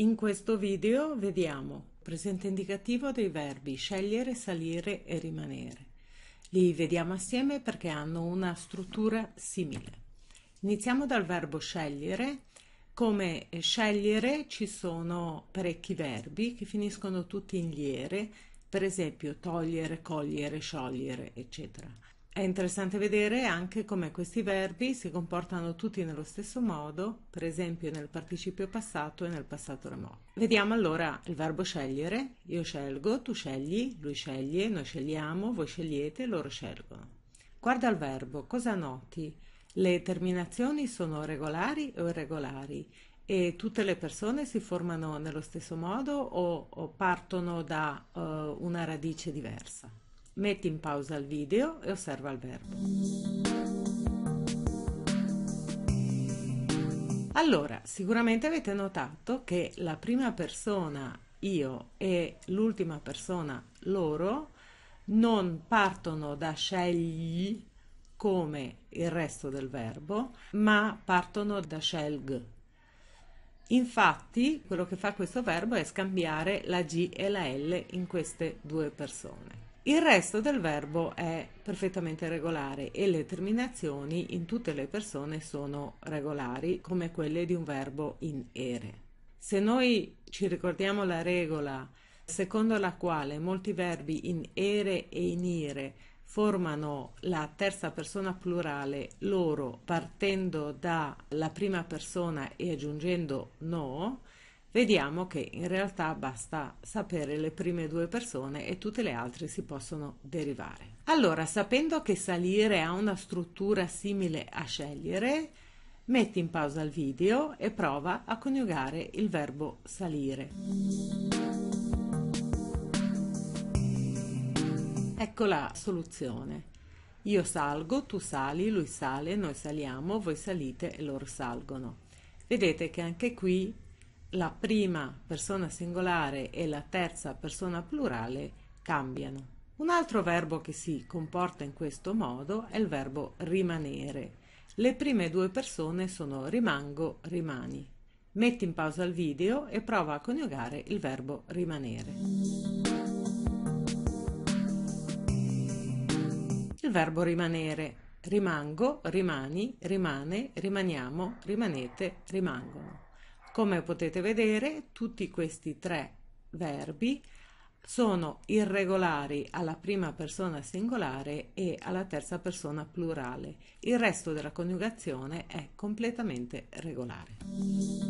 In questo video vediamo presente indicativo dei verbi scegliere, salire e rimanere. Li vediamo assieme perché hanno una struttura simile. Iniziamo dal verbo scegliere. Come scegliere ci sono parecchi verbi che finiscono tutti in liere, per esempio togliere, cogliere, sciogliere, eccetera. È interessante vedere anche come questi verbi si comportano tutti nello stesso modo, per esempio nel participio passato e nel passato remoto. Vediamo allora il verbo scegliere. Io scelgo, tu scegli, lui sceglie, noi scegliamo, voi scegliete, loro scelgono. Guarda il verbo, cosa noti? Le terminazioni sono regolari o irregolari? E tutte le persone si formano nello stesso modo o, o partono da uh, una radice diversa? Metti in pausa il video e osserva il verbo. Allora, sicuramente avete notato che la prima persona io e l'ultima persona loro non partono da scegli come il resto del verbo, ma partono da scelg. Infatti, quello che fa questo verbo è scambiare la G e la L in queste due persone. Il resto del verbo è perfettamente regolare e le terminazioni in tutte le persone sono regolari come quelle di un verbo in ere. Se noi ci ricordiamo la regola secondo la quale molti verbi in ere e in ire formano la terza persona plurale loro partendo dalla prima persona e aggiungendo no, vediamo che in realtà basta sapere le prime due persone e tutte le altre si possono derivare. Allora, sapendo che salire ha una struttura simile a scegliere, metti in pausa il video e prova a coniugare il verbo salire. Ecco la soluzione. Io salgo, tu sali, lui sale, noi saliamo, voi salite e loro salgono. Vedete che anche qui la prima persona singolare e la terza persona plurale cambiano. Un altro verbo che si comporta in questo modo è il verbo rimanere. Le prime due persone sono rimango, rimani. Metti in pausa il video e prova a coniugare il verbo rimanere. Il verbo rimanere. Rimango, rimani, rimane, rimaniamo, rimanete, rimangono. Come potete vedere, tutti questi tre verbi sono irregolari alla prima persona singolare e alla terza persona plurale. Il resto della coniugazione è completamente regolare.